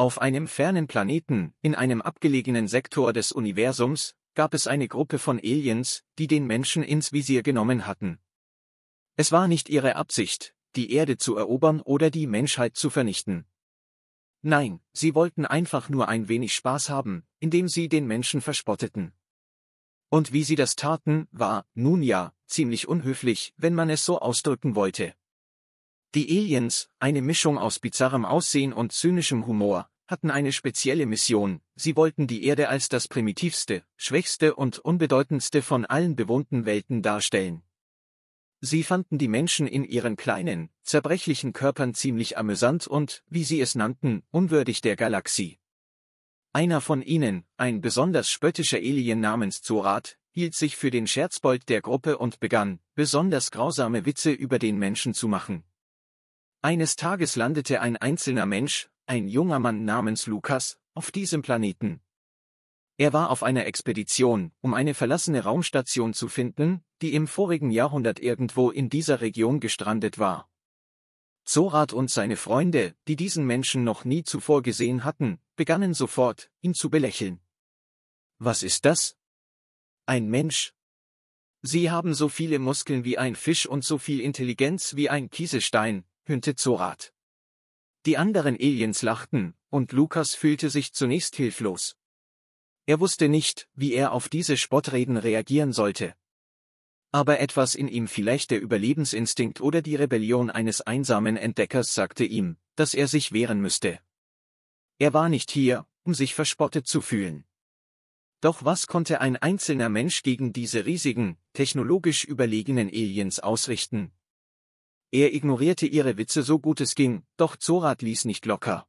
Auf einem fernen Planeten, in einem abgelegenen Sektor des Universums, gab es eine Gruppe von Aliens, die den Menschen ins Visier genommen hatten. Es war nicht ihre Absicht, die Erde zu erobern oder die Menschheit zu vernichten. Nein, sie wollten einfach nur ein wenig Spaß haben, indem sie den Menschen verspotteten. Und wie sie das taten, war, nun ja, ziemlich unhöflich, wenn man es so ausdrücken wollte. Die Aliens, eine Mischung aus bizarrem Aussehen und zynischem Humor, hatten eine spezielle Mission, sie wollten die Erde als das primitivste, schwächste und unbedeutendste von allen bewohnten Welten darstellen. Sie fanden die Menschen in ihren kleinen, zerbrechlichen Körpern ziemlich amüsant und, wie sie es nannten, unwürdig der Galaxie. Einer von ihnen, ein besonders spöttischer Alien namens Zorat, hielt sich für den Scherzbold der Gruppe und begann, besonders grausame Witze über den Menschen zu machen. Eines Tages landete ein einzelner Mensch, ein junger Mann namens Lukas, auf diesem Planeten. Er war auf einer Expedition, um eine verlassene Raumstation zu finden, die im vorigen Jahrhundert irgendwo in dieser Region gestrandet war. Zorat und seine Freunde, die diesen Menschen noch nie zuvor gesehen hatten, begannen sofort, ihn zu belächeln. Was ist das? Ein Mensch. Sie haben so viele Muskeln wie ein Fisch und so viel Intelligenz wie ein Kieselstein, höhnte Zorat. Die anderen Aliens lachten, und Lukas fühlte sich zunächst hilflos. Er wusste nicht, wie er auf diese Spottreden reagieren sollte. Aber etwas in ihm vielleicht der Überlebensinstinkt oder die Rebellion eines einsamen Entdeckers sagte ihm, dass er sich wehren müsste. Er war nicht hier, um sich verspottet zu fühlen. Doch was konnte ein einzelner Mensch gegen diese riesigen, technologisch überlegenen Aliens ausrichten, er ignorierte ihre Witze so gut es ging, doch Zorat ließ nicht locker.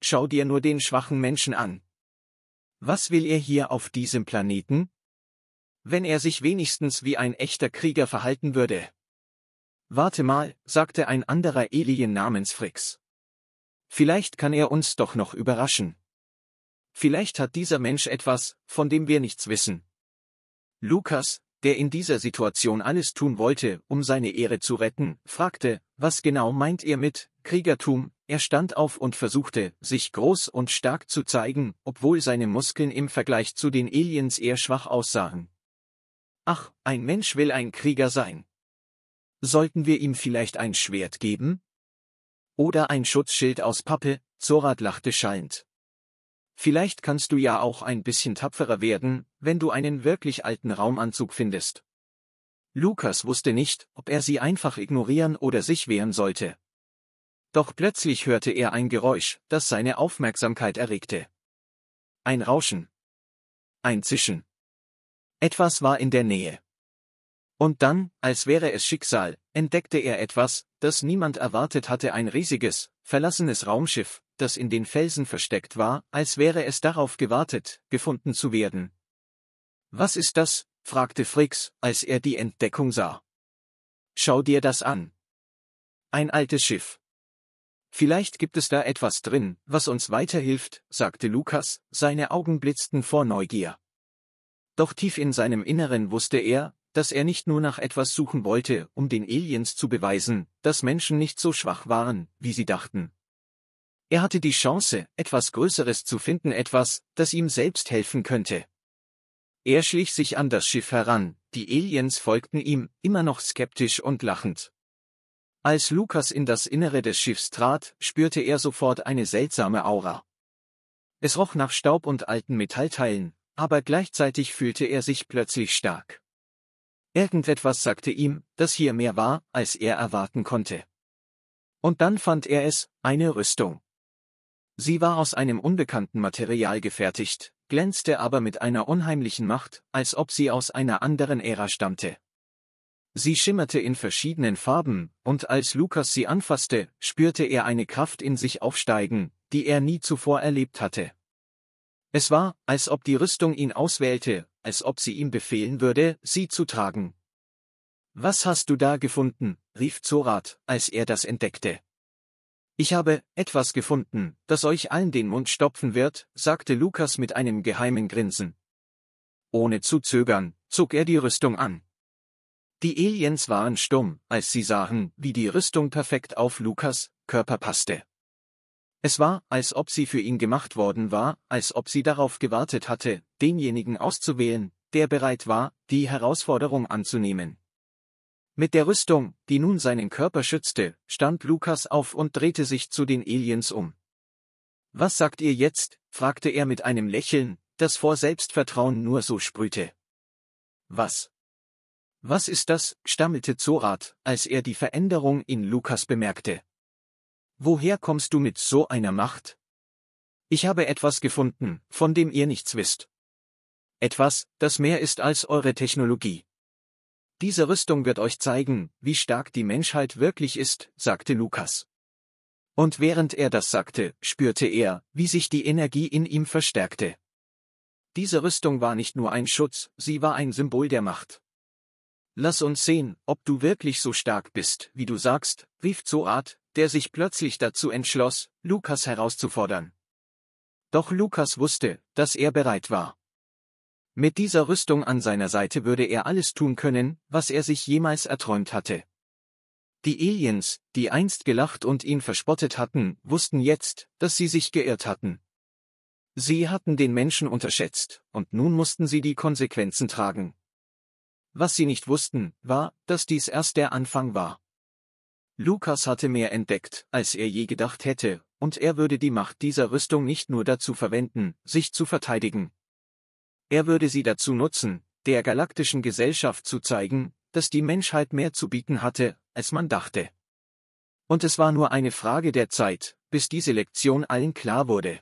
Schau dir nur den schwachen Menschen an. Was will er hier auf diesem Planeten? Wenn er sich wenigstens wie ein echter Krieger verhalten würde. Warte mal, sagte ein anderer Alien namens Frix. Vielleicht kann er uns doch noch überraschen. Vielleicht hat dieser Mensch etwas, von dem wir nichts wissen. Lukas, der in dieser Situation alles tun wollte, um seine Ehre zu retten, fragte, was genau meint ihr mit Kriegertum? Er stand auf und versuchte, sich groß und stark zu zeigen, obwohl seine Muskeln im Vergleich zu den Aliens eher schwach aussahen. Ach, ein Mensch will ein Krieger sein. Sollten wir ihm vielleicht ein Schwert geben? Oder ein Schutzschild aus Pappe? Zorat lachte schallend. Vielleicht kannst du ja auch ein bisschen tapferer werden, wenn du einen wirklich alten Raumanzug findest. Lukas wusste nicht, ob er sie einfach ignorieren oder sich wehren sollte. Doch plötzlich hörte er ein Geräusch, das seine Aufmerksamkeit erregte. Ein Rauschen. Ein Zischen. Etwas war in der Nähe. Und dann, als wäre es Schicksal, entdeckte er etwas, das niemand erwartet hatte, ein riesiges, verlassenes Raumschiff, das in den Felsen versteckt war, als wäre es darauf gewartet, gefunden zu werden. Was ist das? fragte Fricks, als er die Entdeckung sah. Schau dir das an. Ein altes Schiff. Vielleicht gibt es da etwas drin, was uns weiterhilft, sagte Lukas, seine Augen blitzten vor Neugier. Doch tief in seinem Inneren wusste er, dass er nicht nur nach etwas suchen wollte, um den Aliens zu beweisen, dass Menschen nicht so schwach waren, wie sie dachten. Er hatte die Chance, etwas Größeres zu finden, etwas, das ihm selbst helfen könnte. Er schlich sich an das Schiff heran, die Aliens folgten ihm, immer noch skeptisch und lachend. Als Lukas in das Innere des Schiffs trat, spürte er sofort eine seltsame Aura. Es roch nach Staub und alten Metallteilen, aber gleichzeitig fühlte er sich plötzlich stark. Irgendetwas sagte ihm, dass hier mehr war, als er erwarten konnte. Und dann fand er es, eine Rüstung. Sie war aus einem unbekannten Material gefertigt, glänzte aber mit einer unheimlichen Macht, als ob sie aus einer anderen Ära stammte. Sie schimmerte in verschiedenen Farben, und als Lukas sie anfasste, spürte er eine Kraft in sich aufsteigen, die er nie zuvor erlebt hatte. Es war, als ob die Rüstung ihn auswählte, als ob sie ihm befehlen würde, sie zu tragen. Was hast du da gefunden? rief Zorat, als er das entdeckte. Ich habe etwas gefunden, das euch allen den Mund stopfen wird, sagte Lukas mit einem geheimen Grinsen. Ohne zu zögern, zog er die Rüstung an. Die Aliens waren stumm, als sie sahen, wie die Rüstung perfekt auf Lukas Körper passte. Es war, als ob sie für ihn gemacht worden war, als ob sie darauf gewartet hatte, denjenigen auszuwählen, der bereit war, die Herausforderung anzunehmen. Mit der Rüstung, die nun seinen Körper schützte, stand Lukas auf und drehte sich zu den Aliens um. Was sagt ihr jetzt? fragte er mit einem Lächeln, das vor Selbstvertrauen nur so sprühte. Was? Was ist das? stammelte Zorat, als er die Veränderung in Lukas bemerkte. Woher kommst du mit so einer Macht? Ich habe etwas gefunden, von dem ihr nichts wisst. Etwas, das mehr ist als eure Technologie. Diese Rüstung wird euch zeigen, wie stark die Menschheit wirklich ist, sagte Lukas. Und während er das sagte, spürte er, wie sich die Energie in ihm verstärkte. Diese Rüstung war nicht nur ein Schutz, sie war ein Symbol der Macht. Lass uns sehen, ob du wirklich so stark bist, wie du sagst, rief Zoat, der sich plötzlich dazu entschloss, Lukas herauszufordern. Doch Lukas wusste, dass er bereit war. Mit dieser Rüstung an seiner Seite würde er alles tun können, was er sich jemals erträumt hatte. Die Aliens, die einst gelacht und ihn verspottet hatten, wussten jetzt, dass sie sich geirrt hatten. Sie hatten den Menschen unterschätzt, und nun mussten sie die Konsequenzen tragen. Was sie nicht wussten, war, dass dies erst der Anfang war. Lukas hatte mehr entdeckt, als er je gedacht hätte, und er würde die Macht dieser Rüstung nicht nur dazu verwenden, sich zu verteidigen, er würde sie dazu nutzen, der galaktischen Gesellschaft zu zeigen, dass die Menschheit mehr zu bieten hatte, als man dachte. Und es war nur eine Frage der Zeit, bis diese Lektion allen klar wurde.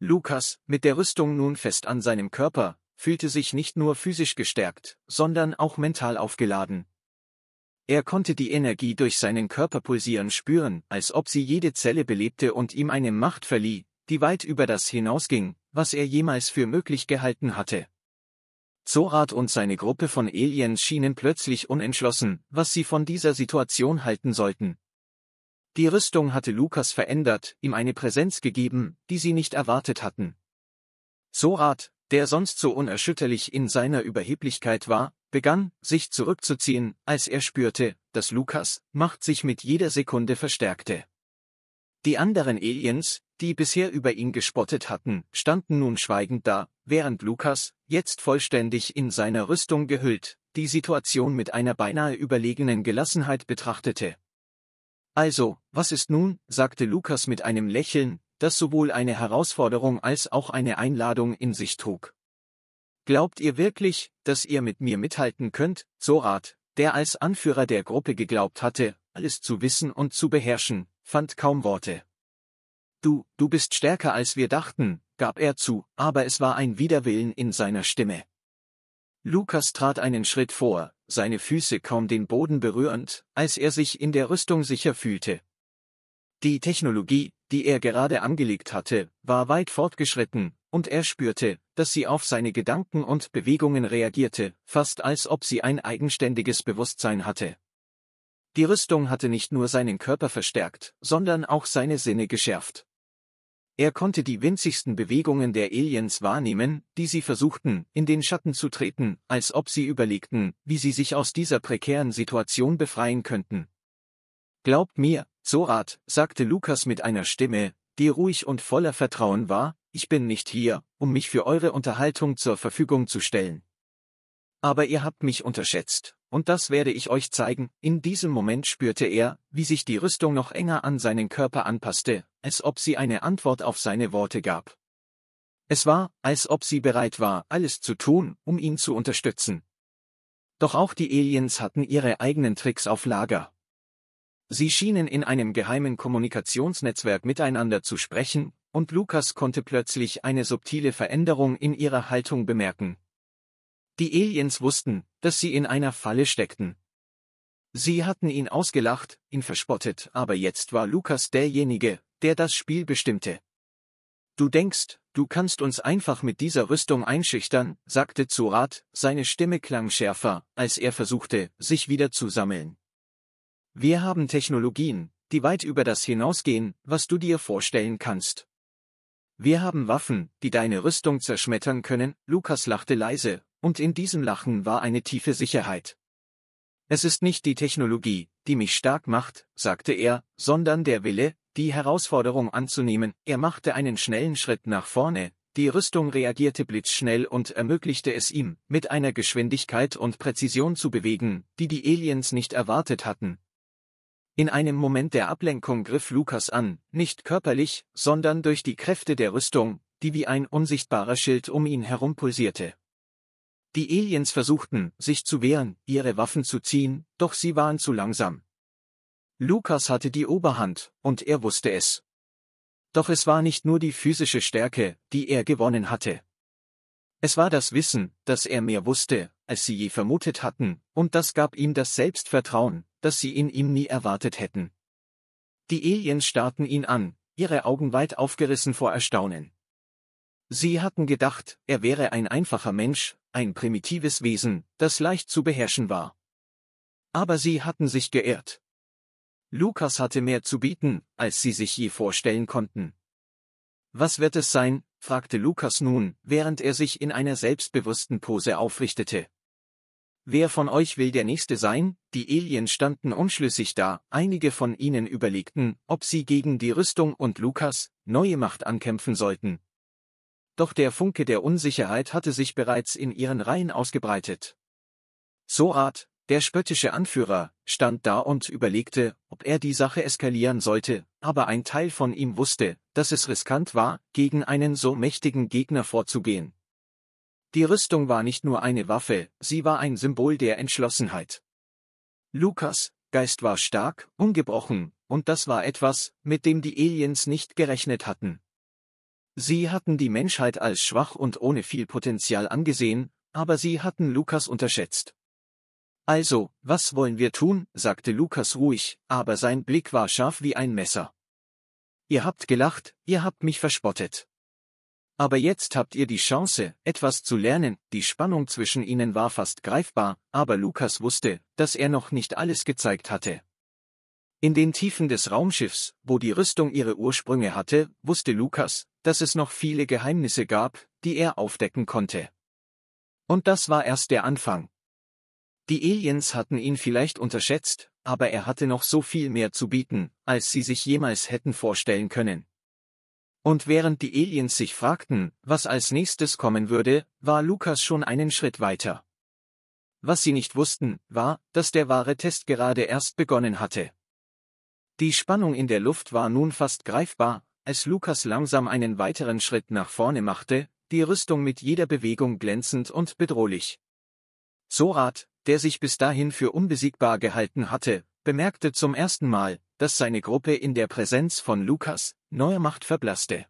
Lukas, mit der Rüstung nun fest an seinem Körper, fühlte sich nicht nur physisch gestärkt, sondern auch mental aufgeladen. Er konnte die Energie durch seinen Körper pulsieren spüren, als ob sie jede Zelle belebte und ihm eine Macht verlieh, die weit über das hinausging, was er jemals für möglich gehalten hatte. Zorat und seine Gruppe von Aliens schienen plötzlich unentschlossen, was sie von dieser Situation halten sollten. Die Rüstung hatte Lukas verändert, ihm eine Präsenz gegeben, die sie nicht erwartet hatten. Zorat, der sonst so unerschütterlich in seiner Überheblichkeit war, begann, sich zurückzuziehen, als er spürte, dass Lukas Macht sich mit jeder Sekunde verstärkte. Die anderen Aliens, die bisher über ihn gespottet hatten, standen nun schweigend da, während Lukas, jetzt vollständig in seiner Rüstung gehüllt, die Situation mit einer beinahe überlegenen Gelassenheit betrachtete. Also, was ist nun, sagte Lukas mit einem Lächeln, das sowohl eine Herausforderung als auch eine Einladung in sich trug. Glaubt ihr wirklich, dass ihr mit mir mithalten könnt, Zorat, der als Anführer der Gruppe geglaubt hatte, alles zu wissen und zu beherrschen, fand kaum Worte. Du, du bist stärker als wir dachten, gab er zu, aber es war ein Widerwillen in seiner Stimme. Lukas trat einen Schritt vor, seine Füße kaum den Boden berührend, als er sich in der Rüstung sicher fühlte. Die Technologie, die er gerade angelegt hatte, war weit fortgeschritten, und er spürte, dass sie auf seine Gedanken und Bewegungen reagierte, fast als ob sie ein eigenständiges Bewusstsein hatte. Die Rüstung hatte nicht nur seinen Körper verstärkt, sondern auch seine Sinne geschärft. Er konnte die winzigsten Bewegungen der Aliens wahrnehmen, die sie versuchten, in den Schatten zu treten, als ob sie überlegten, wie sie sich aus dieser prekären Situation befreien könnten. Glaubt mir, Zorat, sagte Lukas mit einer Stimme, die ruhig und voller Vertrauen war, ich bin nicht hier, um mich für eure Unterhaltung zur Verfügung zu stellen. Aber ihr habt mich unterschätzt, und das werde ich euch zeigen. In diesem Moment spürte er, wie sich die Rüstung noch enger an seinen Körper anpasste, als ob sie eine Antwort auf seine Worte gab. Es war, als ob sie bereit war, alles zu tun, um ihn zu unterstützen. Doch auch die Aliens hatten ihre eigenen Tricks auf Lager. Sie schienen in einem geheimen Kommunikationsnetzwerk miteinander zu sprechen, und Lukas konnte plötzlich eine subtile Veränderung in ihrer Haltung bemerken, die Aliens wussten, dass sie in einer Falle steckten. Sie hatten ihn ausgelacht, ihn verspottet, aber jetzt war Lukas derjenige, der das Spiel bestimmte. Du denkst, du kannst uns einfach mit dieser Rüstung einschüchtern, sagte Zurat, seine Stimme klang schärfer, als er versuchte, sich wieder zu sammeln. Wir haben Technologien, die weit über das hinausgehen, was du dir vorstellen kannst. Wir haben Waffen, die deine Rüstung zerschmettern können, Lukas lachte leise, und in diesem Lachen war eine tiefe Sicherheit. Es ist nicht die Technologie, die mich stark macht, sagte er, sondern der Wille, die Herausforderung anzunehmen. Er machte einen schnellen Schritt nach vorne, die Rüstung reagierte blitzschnell und ermöglichte es ihm, mit einer Geschwindigkeit und Präzision zu bewegen, die die Aliens nicht erwartet hatten. In einem Moment der Ablenkung griff Lukas an, nicht körperlich, sondern durch die Kräfte der Rüstung, die wie ein unsichtbarer Schild um ihn herum pulsierte. Die Aliens versuchten, sich zu wehren, ihre Waffen zu ziehen, doch sie waren zu langsam. Lukas hatte die Oberhand, und er wusste es. Doch es war nicht nur die physische Stärke, die er gewonnen hatte. Es war das Wissen, dass er mehr wusste, als sie je vermutet hatten, und das gab ihm das Selbstvertrauen, das sie in ihm nie erwartet hätten. Die Aliens starrten ihn an, ihre Augen weit aufgerissen vor Erstaunen. Sie hatten gedacht, er wäre ein einfacher Mensch, ein primitives Wesen, das leicht zu beherrschen war. Aber sie hatten sich geirrt. Lukas hatte mehr zu bieten, als sie sich je vorstellen konnten. Was wird es sein? fragte Lukas nun, während er sich in einer selbstbewussten Pose aufrichtete. Wer von euch will der Nächste sein? Die Alien standen unschlüssig da, einige von ihnen überlegten, ob sie gegen die Rüstung und Lukas, neue Macht ankämpfen sollten, doch der Funke der Unsicherheit hatte sich bereits in ihren Reihen ausgebreitet. Sorat, der spöttische Anführer, stand da und überlegte, ob er die Sache eskalieren sollte, aber ein Teil von ihm wusste, dass es riskant war, gegen einen so mächtigen Gegner vorzugehen. Die Rüstung war nicht nur eine Waffe, sie war ein Symbol der Entschlossenheit. Lukas, Geist war stark, ungebrochen, und das war etwas, mit dem die Aliens nicht gerechnet hatten. Sie hatten die Menschheit als schwach und ohne viel Potenzial angesehen, aber sie hatten Lukas unterschätzt. Also, was wollen wir tun? sagte Lukas ruhig, aber sein Blick war scharf wie ein Messer. Ihr habt gelacht, ihr habt mich verspottet. Aber jetzt habt ihr die Chance, etwas zu lernen. Die Spannung zwischen ihnen war fast greifbar, aber Lukas wusste, dass er noch nicht alles gezeigt hatte. In den Tiefen des Raumschiffs, wo die Rüstung ihre Ursprünge hatte, wusste Lukas, dass es noch viele Geheimnisse gab, die er aufdecken konnte. Und das war erst der Anfang. Die Aliens hatten ihn vielleicht unterschätzt, aber er hatte noch so viel mehr zu bieten, als sie sich jemals hätten vorstellen können. Und während die Aliens sich fragten, was als nächstes kommen würde, war Lukas schon einen Schritt weiter. Was sie nicht wussten, war, dass der wahre Test gerade erst begonnen hatte. Die Spannung in der Luft war nun fast greifbar, als Lukas langsam einen weiteren Schritt nach vorne machte, die Rüstung mit jeder Bewegung glänzend und bedrohlich. Sorat, der sich bis dahin für unbesiegbar gehalten hatte, bemerkte zum ersten Mal, dass seine Gruppe in der Präsenz von Lukas, neuer Macht verblasste.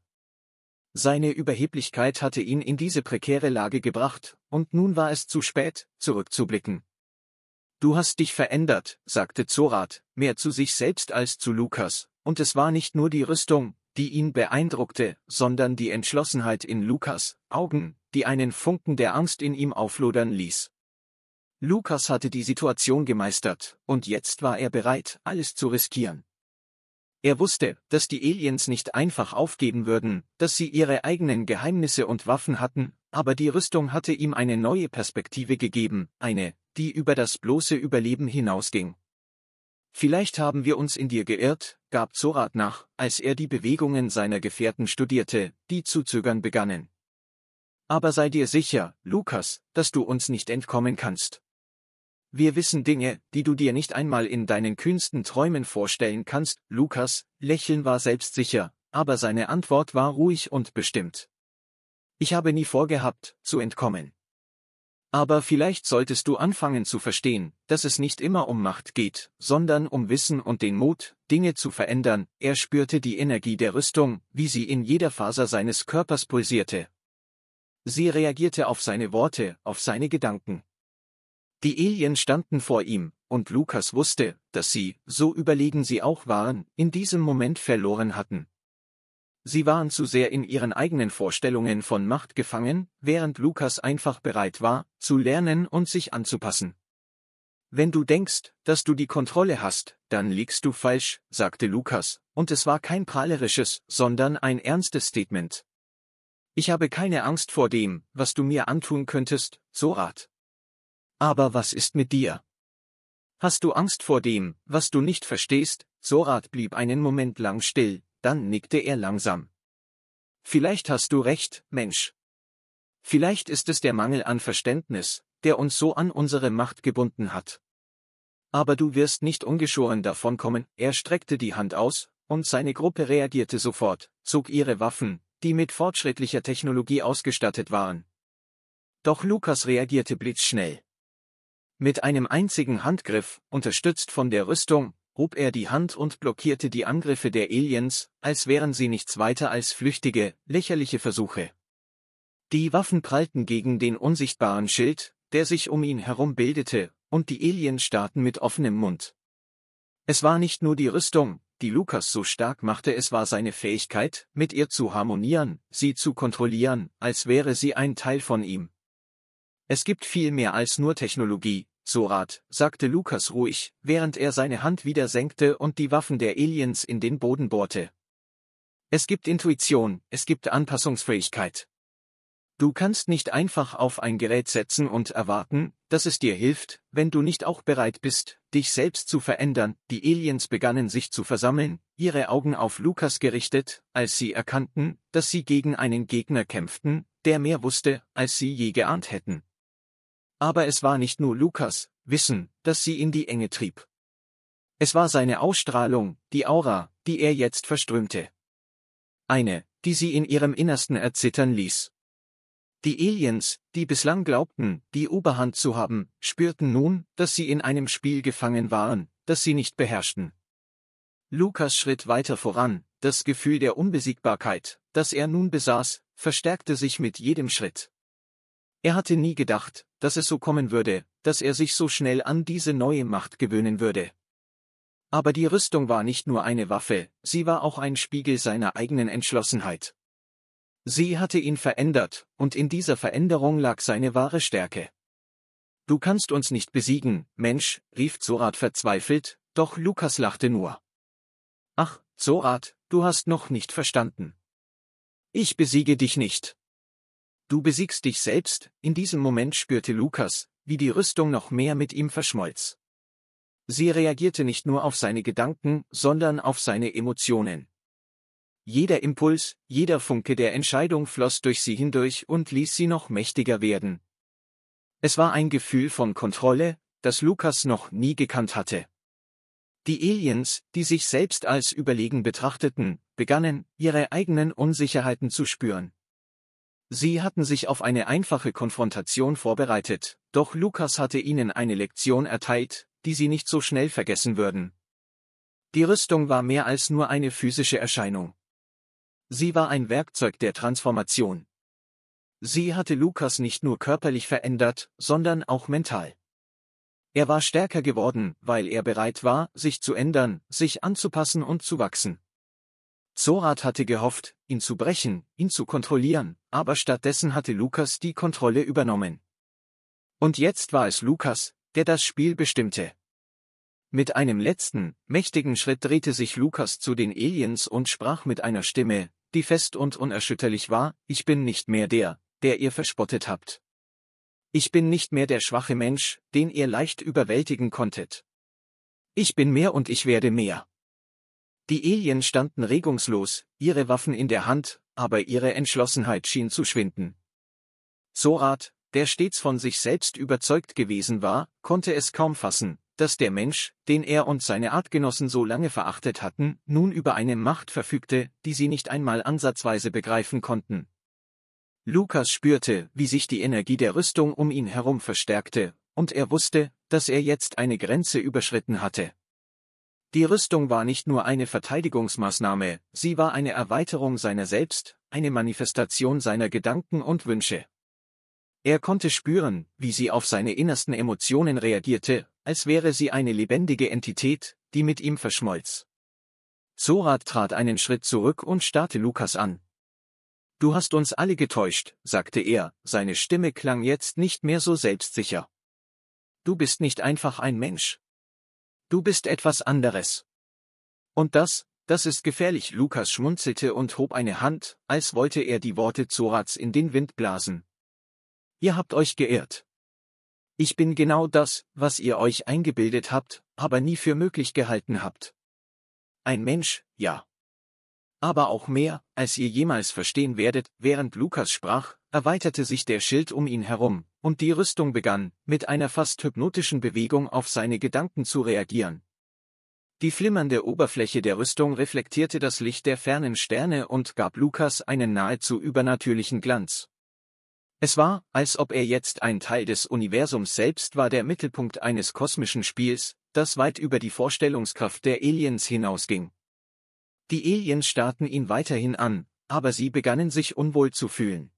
Seine Überheblichkeit hatte ihn in diese prekäre Lage gebracht, und nun war es zu spät, zurückzublicken. Du hast dich verändert, sagte Zorat, mehr zu sich selbst als zu Lukas, und es war nicht nur die Rüstung, die ihn beeindruckte, sondern die Entschlossenheit in Lukas Augen, die einen Funken der Angst in ihm auflodern ließ. Lukas hatte die Situation gemeistert, und jetzt war er bereit, alles zu riskieren. Er wusste, dass die Aliens nicht einfach aufgeben würden, dass sie ihre eigenen Geheimnisse und Waffen hatten, aber die Rüstung hatte ihm eine neue Perspektive gegeben, eine, die über das bloße Überleben hinausging. Vielleicht haben wir uns in dir geirrt, gab Zorat nach, als er die Bewegungen seiner Gefährten studierte, die zu zögern begannen. Aber sei dir sicher, Lukas, dass du uns nicht entkommen kannst. Wir wissen Dinge, die du dir nicht einmal in deinen kühnsten Träumen vorstellen kannst, Lukas, Lächeln war selbstsicher, aber seine Antwort war ruhig und bestimmt. Ich habe nie vorgehabt, zu entkommen. Aber vielleicht solltest du anfangen zu verstehen, dass es nicht immer um Macht geht, sondern um Wissen und den Mut, Dinge zu verändern. Er spürte die Energie der Rüstung, wie sie in jeder Faser seines Körpers pulsierte. Sie reagierte auf seine Worte, auf seine Gedanken. Die Alien standen vor ihm, und Lukas wusste, dass sie, so überlegen sie auch waren, in diesem Moment verloren hatten. Sie waren zu sehr in ihren eigenen Vorstellungen von Macht gefangen, während Lukas einfach bereit war, zu lernen und sich anzupassen. Wenn du denkst, dass du die Kontrolle hast, dann liegst du falsch, sagte Lukas, und es war kein prahlerisches, sondern ein ernstes Statement. Ich habe keine Angst vor dem, was du mir antun könntest, Sorat. Aber was ist mit dir? Hast du Angst vor dem, was du nicht verstehst? Sorat blieb einen Moment lang still, dann nickte er langsam. Vielleicht hast du recht, Mensch. Vielleicht ist es der Mangel an Verständnis, der uns so an unsere Macht gebunden hat. Aber du wirst nicht ungeschoren davonkommen, er streckte die Hand aus, und seine Gruppe reagierte sofort, zog ihre Waffen, die mit fortschrittlicher Technologie ausgestattet waren. Doch Lukas reagierte blitzschnell. Mit einem einzigen Handgriff, unterstützt von der Rüstung, hob er die Hand und blockierte die Angriffe der Aliens, als wären sie nichts weiter als flüchtige, lächerliche Versuche. Die Waffen prallten gegen den unsichtbaren Schild, der sich um ihn herum bildete, und die Aliens starrten mit offenem Mund. Es war nicht nur die Rüstung, die Lukas so stark machte, es war seine Fähigkeit, mit ihr zu harmonieren, sie zu kontrollieren, als wäre sie ein Teil von ihm. Es gibt viel mehr als nur Technologie, Sorat, sagte Lukas ruhig, während er seine Hand wieder senkte und die Waffen der Aliens in den Boden bohrte. Es gibt Intuition, es gibt Anpassungsfähigkeit. Du kannst nicht einfach auf ein Gerät setzen und erwarten, dass es dir hilft, wenn du nicht auch bereit bist, dich selbst zu verändern. Die Aliens begannen sich zu versammeln, ihre Augen auf Lukas gerichtet, als sie erkannten, dass sie gegen einen Gegner kämpften, der mehr wusste, als sie je geahnt hätten. Aber es war nicht nur Lukas Wissen, das sie in die Enge trieb. Es war seine Ausstrahlung, die Aura, die er jetzt verströmte. Eine, die sie in ihrem Innersten erzittern ließ. Die Aliens, die bislang glaubten, die Oberhand zu haben, spürten nun, dass sie in einem Spiel gefangen waren, das sie nicht beherrschten. Lukas schritt weiter voran, das Gefühl der Unbesiegbarkeit, das er nun besaß, verstärkte sich mit jedem Schritt. Er hatte nie gedacht, dass es so kommen würde, dass er sich so schnell an diese neue Macht gewöhnen würde. Aber die Rüstung war nicht nur eine Waffe, sie war auch ein Spiegel seiner eigenen Entschlossenheit. Sie hatte ihn verändert, und in dieser Veränderung lag seine wahre Stärke. Du kannst uns nicht besiegen, Mensch, rief Zorat verzweifelt, doch Lukas lachte nur. Ach, Zorat, du hast noch nicht verstanden. Ich besiege dich nicht du besiegst dich selbst, in diesem Moment spürte Lukas, wie die Rüstung noch mehr mit ihm verschmolz. Sie reagierte nicht nur auf seine Gedanken, sondern auf seine Emotionen. Jeder Impuls, jeder Funke der Entscheidung floss durch sie hindurch und ließ sie noch mächtiger werden. Es war ein Gefühl von Kontrolle, das Lukas noch nie gekannt hatte. Die Aliens, die sich selbst als überlegen betrachteten, begannen, ihre eigenen Unsicherheiten zu spüren. Sie hatten sich auf eine einfache Konfrontation vorbereitet, doch Lukas hatte ihnen eine Lektion erteilt, die sie nicht so schnell vergessen würden. Die Rüstung war mehr als nur eine physische Erscheinung. Sie war ein Werkzeug der Transformation. Sie hatte Lukas nicht nur körperlich verändert, sondern auch mental. Er war stärker geworden, weil er bereit war, sich zu ändern, sich anzupassen und zu wachsen. Zorat hatte gehofft, ihn zu brechen, ihn zu kontrollieren, aber stattdessen hatte Lukas die Kontrolle übernommen. Und jetzt war es Lukas, der das Spiel bestimmte. Mit einem letzten, mächtigen Schritt drehte sich Lukas zu den Aliens und sprach mit einer Stimme, die fest und unerschütterlich war, ich bin nicht mehr der, der ihr verspottet habt. Ich bin nicht mehr der schwache Mensch, den ihr leicht überwältigen konntet. Ich bin mehr und ich werde mehr. Die Alien standen regungslos, ihre Waffen in der Hand, aber ihre Entschlossenheit schien zu schwinden. Sorat, der stets von sich selbst überzeugt gewesen war, konnte es kaum fassen, dass der Mensch, den er und seine Artgenossen so lange verachtet hatten, nun über eine Macht verfügte, die sie nicht einmal ansatzweise begreifen konnten. Lukas spürte, wie sich die Energie der Rüstung um ihn herum verstärkte, und er wusste, dass er jetzt eine Grenze überschritten hatte. Die Rüstung war nicht nur eine Verteidigungsmaßnahme, sie war eine Erweiterung seiner selbst, eine Manifestation seiner Gedanken und Wünsche. Er konnte spüren, wie sie auf seine innersten Emotionen reagierte, als wäre sie eine lebendige Entität, die mit ihm verschmolz. Zorat trat einen Schritt zurück und starrte Lukas an. Du hast uns alle getäuscht, sagte er, seine Stimme klang jetzt nicht mehr so selbstsicher. Du bist nicht einfach ein Mensch, Du bist etwas anderes. Und das, das ist gefährlich. Lukas schmunzelte und hob eine Hand, als wollte er die Worte Zorats in den Wind blasen. Ihr habt euch geirrt. Ich bin genau das, was ihr euch eingebildet habt, aber nie für möglich gehalten habt. Ein Mensch, ja. Aber auch mehr, als ihr jemals verstehen werdet, während Lukas sprach, erweiterte sich der Schild um ihn herum, und die Rüstung begann, mit einer fast hypnotischen Bewegung auf seine Gedanken zu reagieren. Die flimmernde Oberfläche der Rüstung reflektierte das Licht der fernen Sterne und gab Lukas einen nahezu übernatürlichen Glanz. Es war, als ob er jetzt ein Teil des Universums selbst war, der Mittelpunkt eines kosmischen Spiels, das weit über die Vorstellungskraft der Aliens hinausging. Die Aliens starrten ihn weiterhin an, aber sie begannen sich unwohl zu fühlen.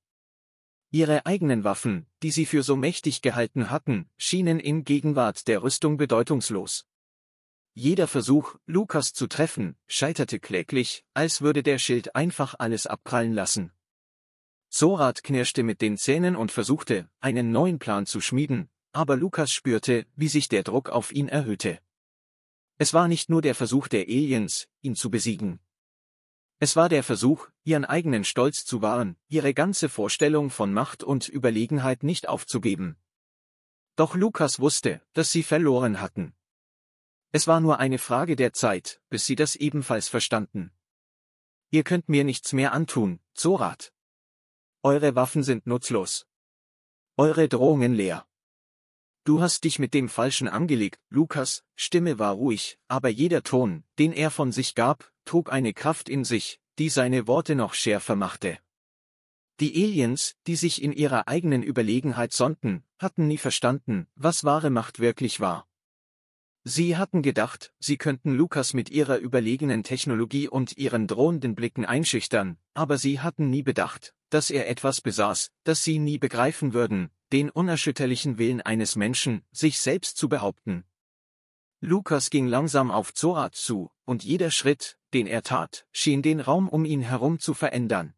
Ihre eigenen Waffen, die sie für so mächtig gehalten hatten, schienen in Gegenwart der Rüstung bedeutungslos. Jeder Versuch, Lukas zu treffen, scheiterte kläglich, als würde der Schild einfach alles abprallen lassen. Sorat knirschte mit den Zähnen und versuchte, einen neuen Plan zu schmieden, aber Lukas spürte, wie sich der Druck auf ihn erhöhte. Es war nicht nur der Versuch der Aliens, ihn zu besiegen. Es war der Versuch, ihren eigenen Stolz zu wahren, ihre ganze Vorstellung von Macht und Überlegenheit nicht aufzugeben. Doch Lukas wusste, dass sie verloren hatten. Es war nur eine Frage der Zeit, bis sie das ebenfalls verstanden. Ihr könnt mir nichts mehr antun, Zorat. Eure Waffen sind nutzlos. Eure Drohungen leer. Du hast dich mit dem Falschen angelegt, Lukas, Stimme war ruhig, aber jeder Ton, den er von sich gab, trug eine Kraft in sich, die seine Worte noch schärfer machte. Die Aliens, die sich in ihrer eigenen Überlegenheit sonnten, hatten nie verstanden, was wahre Macht wirklich war. Sie hatten gedacht, sie könnten Lukas mit ihrer überlegenen Technologie und ihren drohenden Blicken einschüchtern, aber sie hatten nie bedacht, dass er etwas besaß, das sie nie begreifen würden, den unerschütterlichen Willen eines Menschen, sich selbst zu behaupten. Lukas ging langsam auf Zorat zu, und jeder Schritt, den er tat, schien den Raum um ihn herum zu verändern.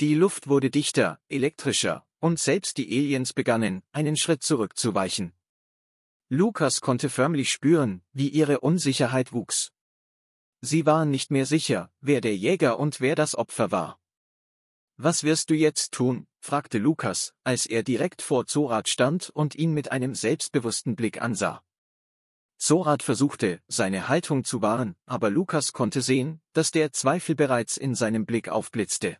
Die Luft wurde dichter, elektrischer, und selbst die Aliens begannen, einen Schritt zurückzuweichen. Lukas konnte förmlich spüren, wie ihre Unsicherheit wuchs. Sie waren nicht mehr sicher, wer der Jäger und wer das Opfer war. Was wirst du jetzt tun? fragte Lukas, als er direkt vor Zorat stand und ihn mit einem selbstbewussten Blick ansah. Zorat versuchte, seine Haltung zu wahren, aber Lukas konnte sehen, dass der Zweifel bereits in seinem Blick aufblitzte.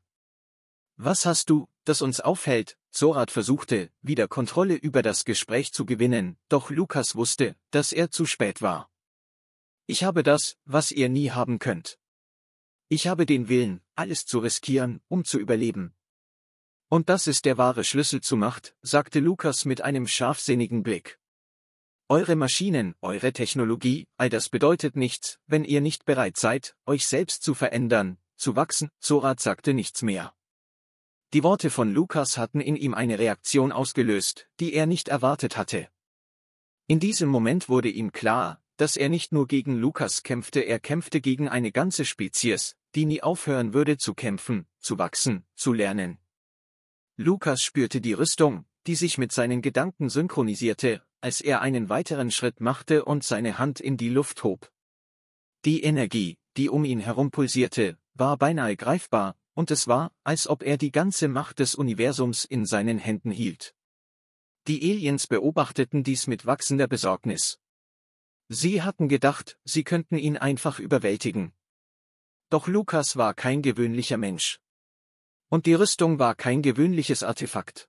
Was hast du, das uns aufhält? Zorat versuchte, wieder Kontrolle über das Gespräch zu gewinnen, doch Lukas wusste, dass er zu spät war. Ich habe das, was ihr nie haben könnt. Ich habe den Willen, alles zu riskieren, um zu überleben. Und das ist der wahre Schlüssel zu Macht, sagte Lukas mit einem scharfsinnigen Blick. Eure Maschinen, eure Technologie, all das bedeutet nichts, wenn ihr nicht bereit seid, euch selbst zu verändern, zu wachsen, Zorat sagte nichts mehr. Die Worte von Lukas hatten in ihm eine Reaktion ausgelöst, die er nicht erwartet hatte. In diesem Moment wurde ihm klar, dass er nicht nur gegen Lukas kämpfte, er kämpfte gegen eine ganze Spezies, die nie aufhören würde zu kämpfen, zu wachsen, zu lernen. Lukas spürte die Rüstung, die sich mit seinen Gedanken synchronisierte, als er einen weiteren Schritt machte und seine Hand in die Luft hob. Die Energie, die um ihn herum pulsierte, war beinahe greifbar, und es war, als ob er die ganze Macht des Universums in seinen Händen hielt. Die Aliens beobachteten dies mit wachsender Besorgnis. Sie hatten gedacht, sie könnten ihn einfach überwältigen, doch Lukas war kein gewöhnlicher Mensch. Und die Rüstung war kein gewöhnliches Artefakt.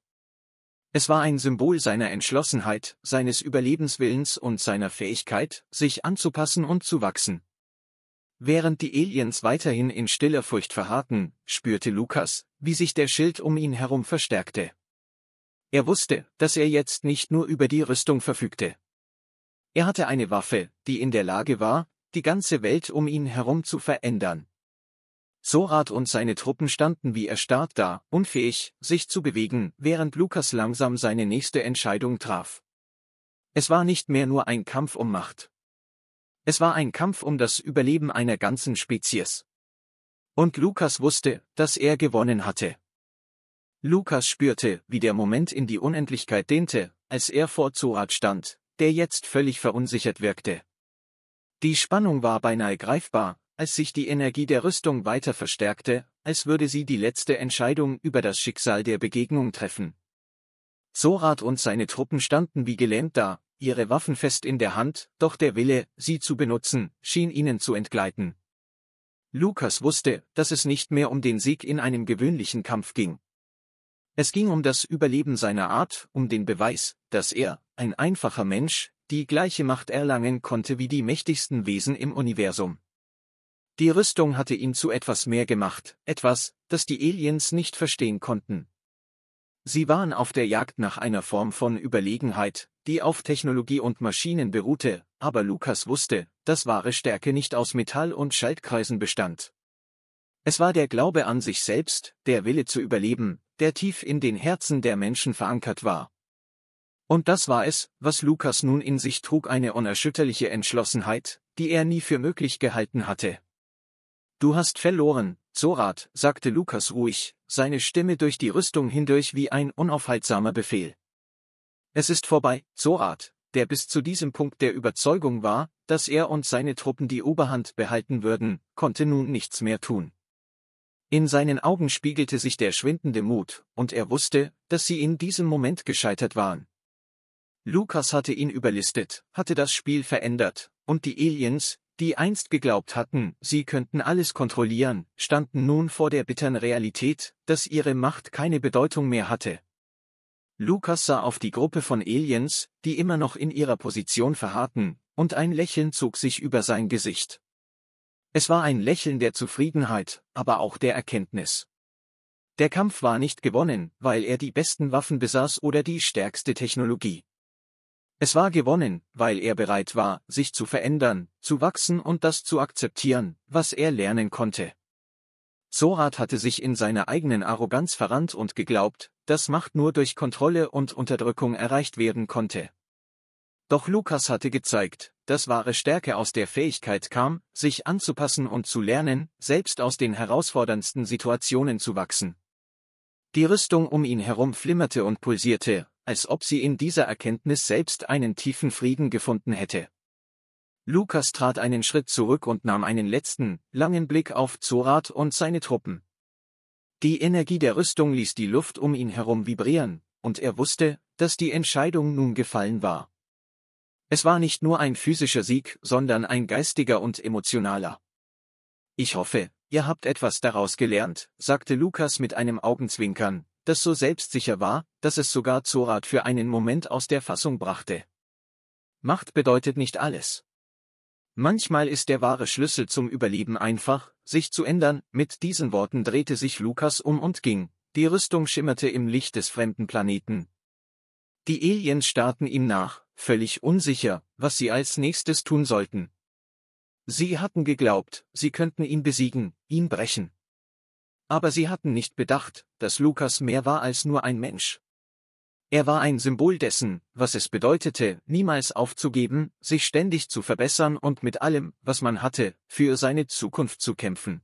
Es war ein Symbol seiner Entschlossenheit, seines Überlebenswillens und seiner Fähigkeit, sich anzupassen und zu wachsen. Während die Aliens weiterhin in stiller Furcht verharrten, spürte Lukas, wie sich der Schild um ihn herum verstärkte. Er wusste, dass er jetzt nicht nur über die Rüstung verfügte. Er hatte eine Waffe, die in der Lage war, die ganze Welt um ihn herum zu verändern. Sorat und seine Truppen standen wie erstarrt da, unfähig, sich zu bewegen, während Lukas langsam seine nächste Entscheidung traf. Es war nicht mehr nur ein Kampf um Macht. Es war ein Kampf um das Überleben einer ganzen Spezies. Und Lukas wusste, dass er gewonnen hatte. Lukas spürte, wie der Moment in die Unendlichkeit dehnte, als er vor Zorat stand, der jetzt völlig verunsichert wirkte. Die Spannung war beinahe greifbar, als sich die Energie der Rüstung weiter verstärkte, als würde sie die letzte Entscheidung über das Schicksal der Begegnung treffen. Zorat und seine Truppen standen wie gelähmt da, ihre Waffen fest in der Hand, doch der Wille, sie zu benutzen, schien ihnen zu entgleiten. Lukas wusste, dass es nicht mehr um den Sieg in einem gewöhnlichen Kampf ging. Es ging um das Überleben seiner Art, um den Beweis, dass er, ein einfacher Mensch, die gleiche Macht erlangen konnte wie die mächtigsten Wesen im Universum. Die Rüstung hatte ihn zu etwas mehr gemacht, etwas, das die Aliens nicht verstehen konnten. Sie waren auf der Jagd nach einer Form von Überlegenheit, die auf Technologie und Maschinen beruhte, aber Lukas wusste, dass wahre Stärke nicht aus Metall und Schaltkreisen bestand. Es war der Glaube an sich selbst, der Wille zu überleben, der tief in den Herzen der Menschen verankert war, und das war es, was Lukas nun in sich trug, eine unerschütterliche Entschlossenheit, die er nie für möglich gehalten hatte. Du hast verloren, Zorat, sagte Lukas ruhig, seine Stimme durch die Rüstung hindurch wie ein unaufhaltsamer Befehl. Es ist vorbei, Zorat, der bis zu diesem Punkt der Überzeugung war, dass er und seine Truppen die Oberhand behalten würden, konnte nun nichts mehr tun. In seinen Augen spiegelte sich der schwindende Mut, und er wusste, dass sie in diesem Moment gescheitert waren. Lukas hatte ihn überlistet, hatte das Spiel verändert, und die Aliens, die einst geglaubt hatten, sie könnten alles kontrollieren, standen nun vor der bitteren Realität, dass ihre Macht keine Bedeutung mehr hatte. Lukas sah auf die Gruppe von Aliens, die immer noch in ihrer Position verharrten, und ein Lächeln zog sich über sein Gesicht. Es war ein Lächeln der Zufriedenheit, aber auch der Erkenntnis. Der Kampf war nicht gewonnen, weil er die besten Waffen besaß oder die stärkste Technologie. Es war gewonnen, weil er bereit war, sich zu verändern, zu wachsen und das zu akzeptieren, was er lernen konnte. Sorat hatte sich in seiner eigenen Arroganz verrannt und geglaubt, dass Macht nur durch Kontrolle und Unterdrückung erreicht werden konnte. Doch Lukas hatte gezeigt, dass wahre Stärke aus der Fähigkeit kam, sich anzupassen und zu lernen, selbst aus den herausforderndsten Situationen zu wachsen. Die Rüstung um ihn herum flimmerte und pulsierte, als ob sie in dieser Erkenntnis selbst einen tiefen Frieden gefunden hätte. Lukas trat einen Schritt zurück und nahm einen letzten, langen Blick auf Zorat und seine Truppen. Die Energie der Rüstung ließ die Luft um ihn herum vibrieren, und er wusste, dass die Entscheidung nun gefallen war. Es war nicht nur ein physischer Sieg, sondern ein geistiger und emotionaler. Ich hoffe, ihr habt etwas daraus gelernt, sagte Lukas mit einem Augenzwinkern, das so selbstsicher war, dass es sogar Zorat für einen Moment aus der Fassung brachte. Macht bedeutet nicht alles. Manchmal ist der wahre Schlüssel zum Überleben einfach, sich zu ändern, mit diesen Worten drehte sich Lukas um und ging, die Rüstung schimmerte im Licht des fremden Planeten. Die Aliens starrten ihm nach, völlig unsicher, was sie als nächstes tun sollten. Sie hatten geglaubt, sie könnten ihn besiegen, ihn brechen. Aber sie hatten nicht bedacht, dass Lukas mehr war als nur ein Mensch. Er war ein Symbol dessen, was es bedeutete, niemals aufzugeben, sich ständig zu verbessern und mit allem, was man hatte, für seine Zukunft zu kämpfen.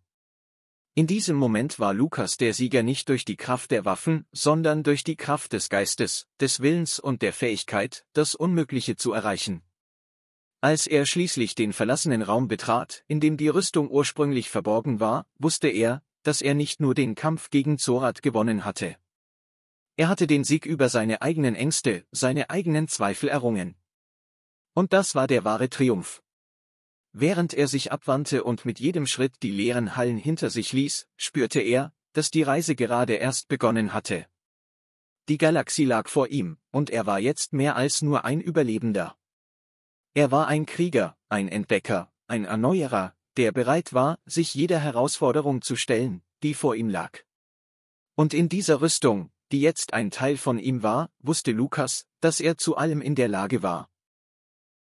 In diesem Moment war Lukas der Sieger nicht durch die Kraft der Waffen, sondern durch die Kraft des Geistes, des Willens und der Fähigkeit, das Unmögliche zu erreichen. Als er schließlich den verlassenen Raum betrat, in dem die Rüstung ursprünglich verborgen war, wusste er, dass er nicht nur den Kampf gegen Zorat gewonnen hatte. Er hatte den Sieg über seine eigenen Ängste, seine eigenen Zweifel errungen. Und das war der wahre Triumph. Während er sich abwandte und mit jedem Schritt die leeren Hallen hinter sich ließ, spürte er, dass die Reise gerade erst begonnen hatte. Die Galaxie lag vor ihm, und er war jetzt mehr als nur ein Überlebender. Er war ein Krieger, ein Entdecker, ein Erneuerer, der bereit war, sich jeder Herausforderung zu stellen, die vor ihm lag. Und in dieser Rüstung, die jetzt ein Teil von ihm war, wusste Lukas, dass er zu allem in der Lage war,